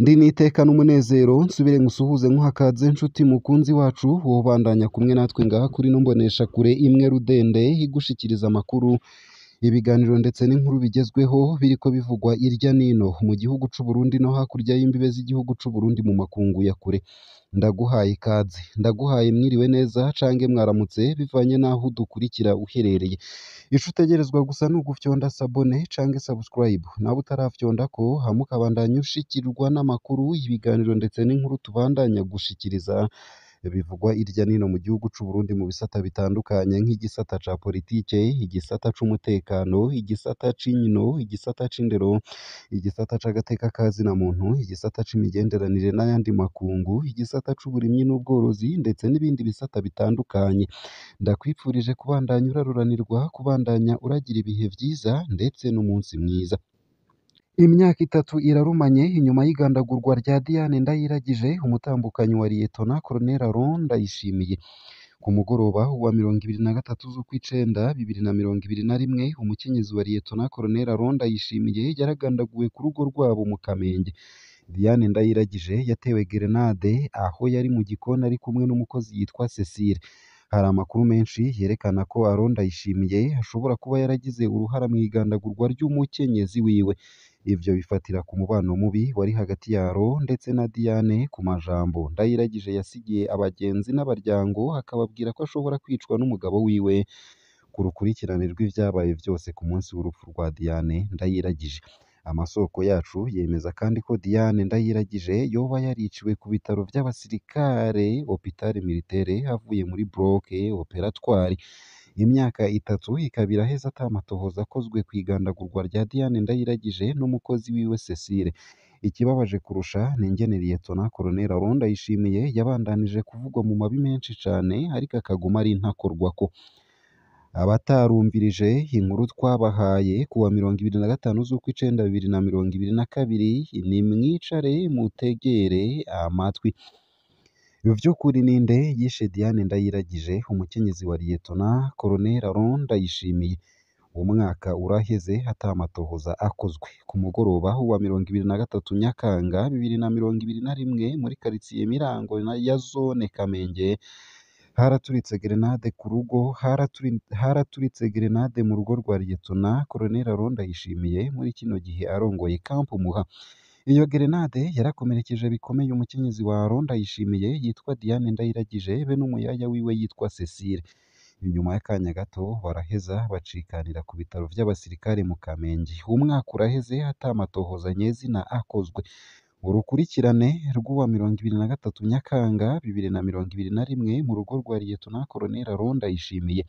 Ndi n'iteka n'umunezero nsubire ngusuhuze nkuhakadze nshuti mukunzi wacu wobandanya kumwe natwe ngaha kuri ino kure imwe Rudende igushikiriza amakuru ibiganiro ndetse n'inkuru bigezweho biriko bivugwa irya n'ino mu gihugu c'u Burundi no hakurya y'imbibe z'igihugu c'u Burundi mu makungu ya kure ndaguhaye ikaze ndaguhaye mwiriwe neza cange mwaramutse bivanye n'aho udukurikira uherereye ico utegerezwa gusa ni ugufyonda sabone cange subscribe nawe utarafyonda ko hama ukabandanya ushikirwa n'amakuru ibiganiro ndetse n'inkuru tubandanya gushikiriza bivugwa irya n'ino mu gihugu cy'u Burundi mu bisata bitandukanye nk'igisata cya politike, igisata cy'umutekano, igisata cy'inkino, igisata cy'indero, igisata cy'agateka ka zina muntu, igisata cy'imigenderanire n'ayandi makungu, igisata cy'uburimyi n'ubworozi ndetse n'ibindi bisata bitandukanye. Ndakwifurije kubandanya uraruranirwa, kubandanya uragira ibihe byiza ndetse n'umunsi mwiza. Imyaka itatu irarumanye inyuma y'igandagurwa rya Diane Ndayiragije umutambukanyi wa Liyetona Colonel Laurent yishimiye ku mugoroba wa mirongo ibiri na gatatu z'ukwicenda bibiri na mirongo ibiri na rimwe umukenyezi wa Liyetona Colonel Laurent yishimiye yaragandaguwe ku rugo rwabo mu Kamenge Diane Ndayiragije yatewe gerenade aho yari mu gikoni ari kumwe n'umukozi yitwa Cecile hari amakuru menshi yerekana ko Laurent yishimiye ashobora kuba yaragize uruhara mu igandagurwa ry'umukenyezi wiwe Ibyo bifatira ku mubano mubi wari hagati yaro ndetse na Diane ku majambo Ndayiragije yasigiye abagenzi n'abaryango akababwira ko ashobora kwicwa n'umugabo wiwe ku rukurikirane rw'ibyabaye byose ku munsi w'urupfu rwa Diane Ndayiragije amasoko yacu yemeza kandi ko Diane Ndayiragije yoba yariciwe ku bitaro by'abasirikare Hopital Militaire avuye muri Bloc Opératoire Imyaka itatu ikaba iraheze atamatohoza akozwe ku igandagurwa rya Diane Ndayiragije n'umukozi wiwe Cecile ikibabaje kurusha ni ingene Liyetona Koloneli Aronda yishimiye yabandanije kuvugwa mu mabi menshi cyane ariko akaguma ari ko abatarumvirije inkuru twabahaye kuwa mirongo ibiri na gatanu z'ukw'icenda bibiri na mirongo ibiri na kabiri nimwicare mutegere amatwi Mu by'ukuri ni yishe Diane Ndayiragije umukenyezi wa Liyetona Koloneli Laurent yishimiye uwo mwaka uraheze ata akozwe ku mugoroba wa mirongo ibiri na gatatu Nyakanga bibiri na mirongo ibiri na rimwe muri Karitsiye Mirango ya Zone Kamenge haraturitse gerenade ku rugo haraturitse gerenade mu rugo rwa Liyetona Koloneli Ronda yishimiye muri kino gihe arongoye Camp Muha Iyo gerenade yarakomerekeje bikomeye umukenyezi wa ronda yishimiye yitwa Diane Ndayiragije be n'umuyaya wiwe yitwa Cecile nyuma y'akanya gato baraheza bacikanira ku bitaro by'abasirikare mu Kamenge umwaka uraheze ata matohoza nyezina akozwe urukurikirane rw'uwa mirongo ibiri na gatatu Nyakanga bibiri na mirongo ibiri na rimwe mu rugo rwa Liyetona Koloneli Ndayishimiye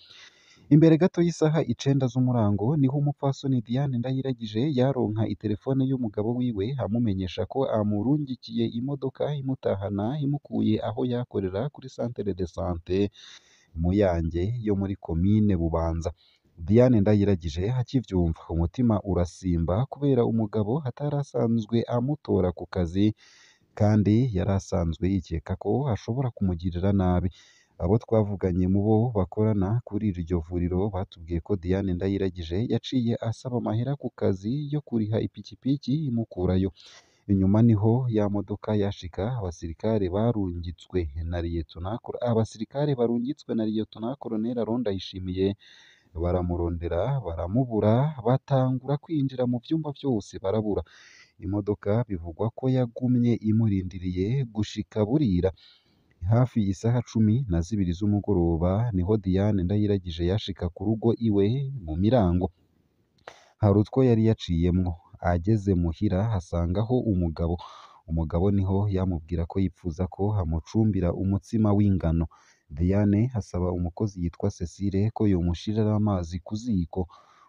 Imbere gato y'isaha icenda z'umurango niho umupfasoni Diane Ndayiragije yaronka iterefone y'umugabo wiwe amumenyesha ko amurungikiye imodoka imutahana imukuye aho yakorera kuri Centre de Sante Muyange yo muri Komine Bubanza Diane Ndayiragije akivyumva umutima urasimba kubera umugabo atari asanzwe amutora ku kazi kandi yari asanzwe yikeka ko ashobora kumugirira nabi Abo twavuganye mu bo bakorana kuri iryo vuriro batubwiye ko Diane Ndayiragije yaciye asaba amahera ku kazi yo kuriha ipikipiki imukurayo inyuma niho ya modoka yashika abasirikare barungitswe na liyetona abasirikare barungitswe na liyetona koloneli Aronda Yishimiye baramurondera baramubura batangura kwinjira mu byumba byose barabura imodoka bivugwa ko yagumye imurindiriye gushika burira Hafi y'isaha cumi na zibiri z'umugoroba niho Diane Ndayiragije yashika ku rugo iwe mu mirango hari utwo yari yaciyemo ageze muhira hasangaho umugabo umugabo niho yamubwira ko yipfuza ko hamucumbira umutsima w'ingano Diane hasaba umukozi yitwa Cecile ko yomushirira amazi ku ziko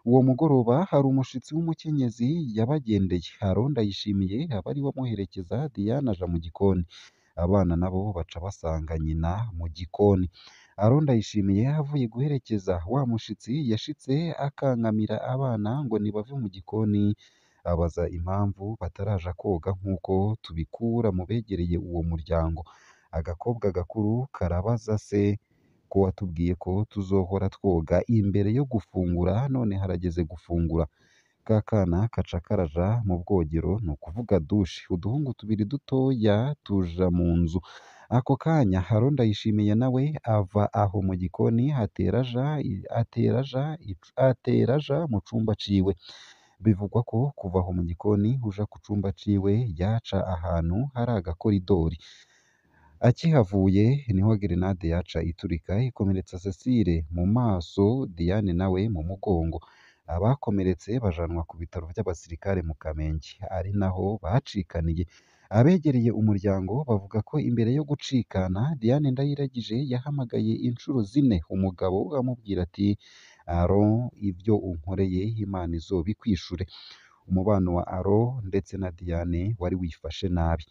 uwo mugoroba hari umushyitsi w'umukenyezi yabagendeye Haron Ndayishimiye abari bamuherekeza Diane aja mu gikoni abana nabo baca basanga nyina mu gikoni Aronda yishimiye avuye guherekeza wa mushitsi yashitse akangamira abana ngo nibave mu gikoni abaza impamvu bataraja koga nk'uko tubikura mu begereye uwo muryango agakobwa gakuru karabaza se ko watubwiye ko tuzohora twoga imbere yo gufungura none harageze gufungura ka kana kaca karaja mu bwogero ni ukuvuga dushe uduhungu tubiri dutoya tuja mu nzu ako kanya Haronda ayishimiye nawe ava aho mu gikoni ateraja ateraja mu cumba ciwe bivugwa ko kuva aho mu gikoni uja ku cumba ciwe yaca ahantu hari agakoridori akihavuye niho gerenade yaca iturika ikomeretsa Cecile mu maso Diane nawe mu mugongo Abakomeretse bajanwa ku bitaro by'abasirikare mu Kamenge, ari naho bacikaniye. Abegereye umuryango bavuga ko imbere yo gucikana, Diane Ndayiragije yahamagaye inshuro zine umugabo we amubwira ati "Aaron ibyo unkoreye Imana izo izobikwishure." Umubano wa Aro ndetse na Diane wari wifashe nabi.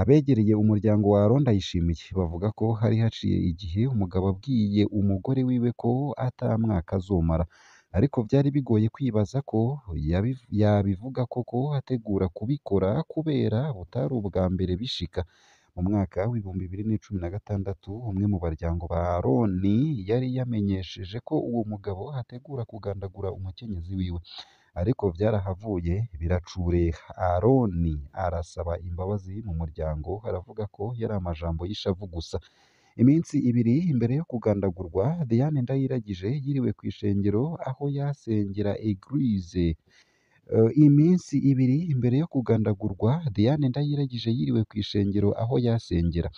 Abegereye umuryango wa Aaron Ndayishimiye bavuga ko hari haciye igihe umugabo abwiye umugore wiwe ko ata mwaka azomara. ariko byari bigoye kwibaza ko yabivuga koko ategura kubikora kubera butari ubwa mbere bishika mu mwaka w'ibihumbi bibiri na cumi na gatandatu umwe mu baryango ba aroni yari yamenyesheje ko uwo mugabo ategura kugandagura umukenyezi wiwe ariko byarahavuye biracureha aroni arasaba imbabazi mu muryango aravuga ko yari amajambo y'ishavu gusa Iminsi ibiri mbere yo kugandagurwa, Diane Ndayiragije yiriwe ku ishengero aho yasengera Eglise. Iminsi ibiri mbere yo kugandagurwa, Diane Ndayiragije yiriwe ku ishengero aho yasengera.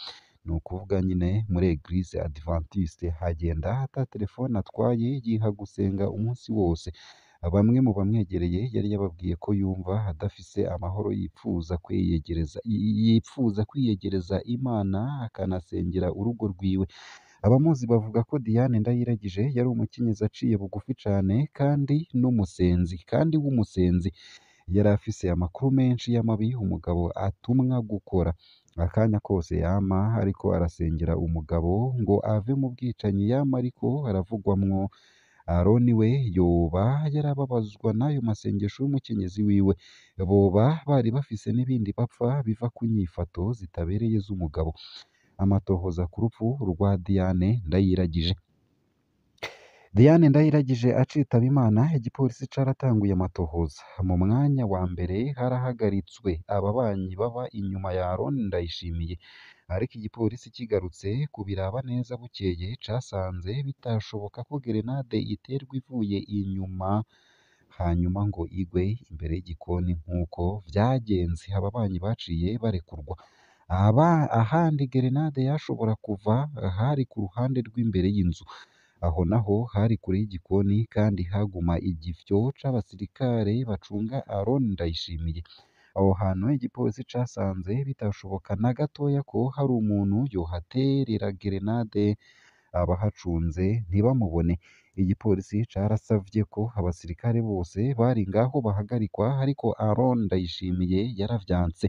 Ni ukuvuga nyine muri Eglise Adventiste hagenda hata telefone atwaye yiha gusenga umunsi wose. Bamwe mu bamwegereye yari yababwiye ko yumva adafise amahoro yipfuza kwiyegereza, yipfuza kwiyegereza Imana akanasengera urugo rwiwe. Abamuzi bavuga ko Diane Ndayiragije yari umukenyezi aciye bugufi cyane kandi n'umusenzi kandi w'umusenzi. Yari afise amakuru menshi y'amabi umugabo atumwa gukora. Akanya kose yama ariko arasengera umugabo ngo ave mu bwicanyi, yama ariko aravugwamwo Aroni we yoba yarababazwa n'ayo masengesho y'umukenyezi wiwe, boba bari bafise n'ibindi bapfa biva ku nyifato zitabereye z'umugabo. Amatohoza ku rupfu rwa Diane Ndayiragije. Diane Ndayiragije acitaba Imana, igipolisi caratanguye amatohoza. Mu mwanya wa mbere harahagaritswe ababanyi baba inyuma ya Aroni Ndayishimiye. ariko igipolisi kigarutse kubiraba neza bukeye casanze bitashoboka ko gerenade iterwa ivuye inyuma hanyuma ngo igwe imbere y'igikoni nk'uko byagenze aba banyi baciye barekurwa aba ahandi gerenade yashobora kuva hari ku ruhande rw'imbere y'inzu aho naho hari kure y'igikoni kandi haguma igifyo c'abasirikare bacunga Aron Ndayishimiye Aho hantu igipolisi casanze bitashoboka na gatoya ko hari umuntu yohaterera gerenade abahacunze ntibamubone. Igipolisi carasavye ko abasirikare bose bari ngaho bahagarikwa ariko Aaron Ndayishimiye yaravyanse.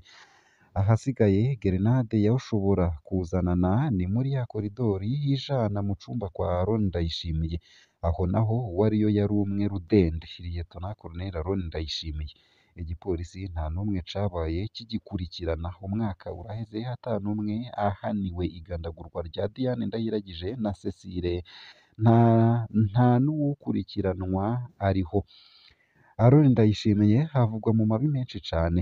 Ahasigaye gerenade yoshobora kuzanana ni muri ya koridori ijana mu cumba kwa Aaron Ndayishimiye. Aho naho uwariyo yari umwe Rudende, Liyetona Koloneli Aaron Ndayishimiye. igipolisi nta n'umwe cabaye kigikurikirana umwaka uraheze ata n'umwe ahaniwe igandagurwa rya Diane Ndayiragije na Cecile nta, nta n'uwukurikiranwa ariho aron Ndayishimiye havugwa mu mabi menshi cyane cane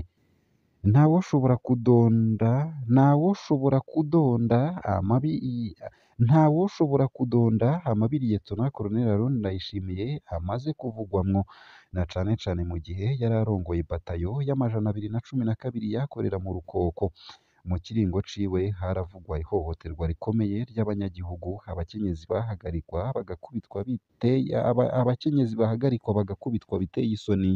ntawoshobora kudonda ntawoshobora kudonda amabi ntawoshobora kudonda amabiri Lt Col Aaron Ndayishimiye amaze kuvugwamwo na cane cane mu gihe yari arongoye batayo y'amajana abiri na cumi na kabiri yakorera mu Rukoko mu kiringo ciwe haravugwa ihohoterwa rikomeye ry'abanyagihugu abakenyezi bahagarikwa bagakubitwa biteye abakenyezi bahagarikwa bagakubitwa biteye isoni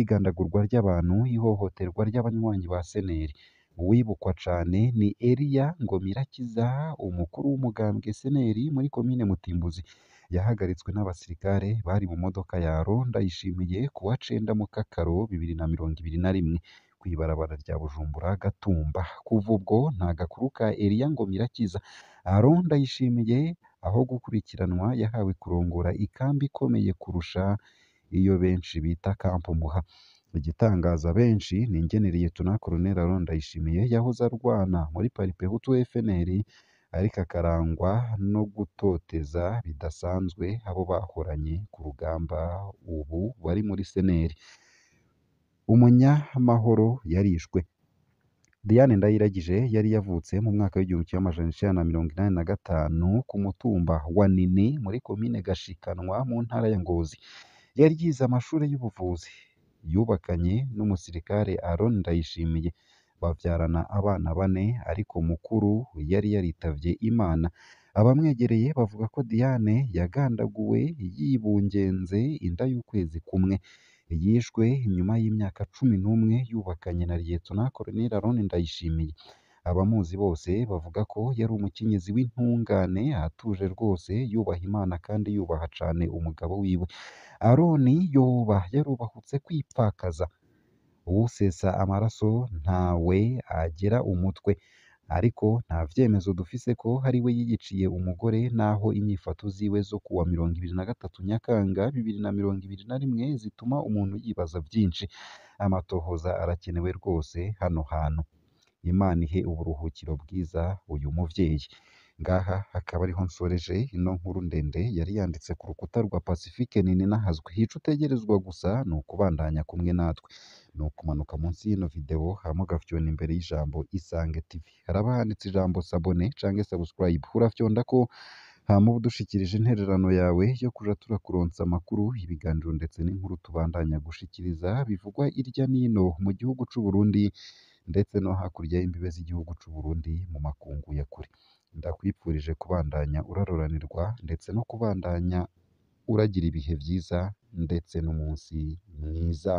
igandagurwa ry'abantu ihohoterwa ry'abanywanyi ba seneri Uwibukwa cyane ni Eliya Ngomirakiza umukuru w'umugambwe SNL muri komine Mutimbuzi yahagaritswe n'abasirikare bari mu modoka ya ronda yishimiye ku wa Cenda Mukakaro bibiri na mirongo ibiri na rimwe ku ibarabara rya Bujumbura Gatumba kuva ubwo nta gakuru ka Eliya Ngomirakiza Ro Ndayishimiye aho gukurikiranwa yahawe kurongora ikambi ikomeye kurusha iyo benshi bita Camp Muha Igitangaza benshi ni Eng Lieutenant Colonel Ndayishimiye yahoze arwana muri Parti Hutu FNL ariko akarangwa no gutoteza bidasanzwe abo bahoranye ku rugamba ubu bari muri CNL. Umunyamahoro yarishwe. Diane Ndayiragije yari yavutse mu mwaka w'igihumbi kimwe amajana icyenda na mirongo inani na gatanu ku mutumba wa Nini muri Komine Gashikanwa mu Ntara ya Ngozi. Yari yize amashuri y'ubuvuzi. yubakanye n'umusirikare Aaron Ndayishimiye babyarana abana bane ariko mukuru yari yaritabye Imana abamwegereye bavuga ko Diane yagandaguwe yibungenze inda y'ukwezi kumwe yishwe nyuma y'imyaka cumi n'umwe yubakanye na Lt Col Aaron Ndayishimiye abamuzi bose bavuga ko yari umukenyezi w'intungane atuje rwose yubaha Imana kandi yubaha cyane umugabo wiwe aroni yoba yarubahutse kwipfakaza usesa amaraso ntawe agera umutwe ariko nta byemezo dufise ko hari we yiyiciye umugore naho inyifato ziwe zo kuwa mirongo ibiri na gatatu Nyakanga bibiri na mirongo ibiri na rimwe zituma umuntu yibaza byinshi amatohoza arakenewe rwose hano hantu Imana ihe uburuhukiro bwiza uyu mubyeyi. Ngaha hakaba ariho nsoreje ino nkuru ndende yari yanditse ku rukuta rwa nini nahazwi Icyo utegerezwa gusa ni ukubandanya kumwe natwe. Ni ukumanuka munsi y'ino video hama ugafyona imbere y'ijambo Isange TV. Haraba handitse ijambo sabone cyangwa subscribe. Urafyondako hama uba udushikirije intererano yawe yo kuja turakuronsa amakuru, ibiganiro ndetse n'inkuru tubandanya gushikiriza bivugwa irya n'ino mu gihugu cy’u Burundi ndetse no hakurya y'imbibe z'igihugu cy'u Burundi mu makungu ya kure. Ndakwifurije kubandanya uraroranirwa ndetse no kubandanya uragira ibihe byiza ndetse n'umunsi mwiza.